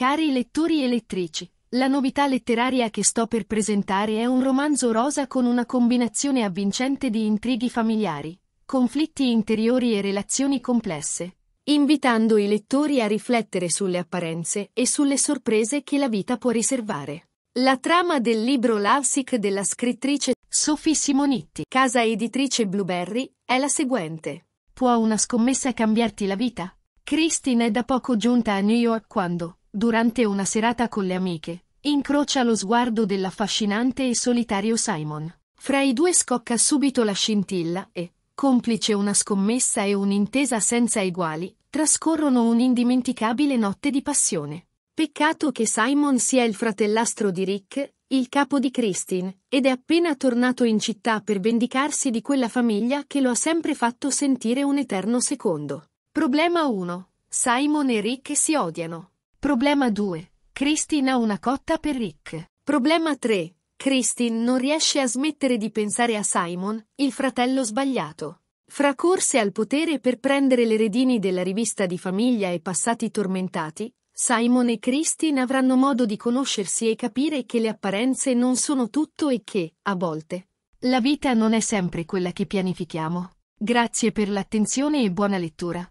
Cari lettori e lettrici, la novità letteraria che sto per presentare è un romanzo rosa con una combinazione avvincente di intrighi familiari, conflitti interiori e relazioni complesse, invitando i lettori a riflettere sulle apparenze e sulle sorprese che la vita può riservare. La trama del libro L'Avsic della scrittrice Sophie Simonitti, casa editrice Blueberry, è la seguente. Può una scommessa cambiarti la vita? Christine è da poco giunta a New York quando, durante una serata con le amiche, incrocia lo sguardo dell'affascinante e solitario Simon. Fra i due scocca subito la scintilla e, complice una scommessa e un'intesa senza eguali, trascorrono un'indimenticabile notte di passione. Peccato che Simon sia il fratellastro di Rick, il capo di Christine, ed è appena tornato in città per vendicarsi di quella famiglia che lo ha sempre fatto sentire un eterno secondo. Problema 1. Simon e Rick si odiano. Problema 2. Christine ha una cotta per Rick. Problema 3. Christine non riesce a smettere di pensare a Simon, il fratello sbagliato. Fra corse al potere per prendere le redini della rivista di famiglia e passati tormentati, Simon e Christine avranno modo di conoscersi e capire che le apparenze non sono tutto e che, a volte, la vita non è sempre quella che pianifichiamo. Grazie per l'attenzione e buona lettura.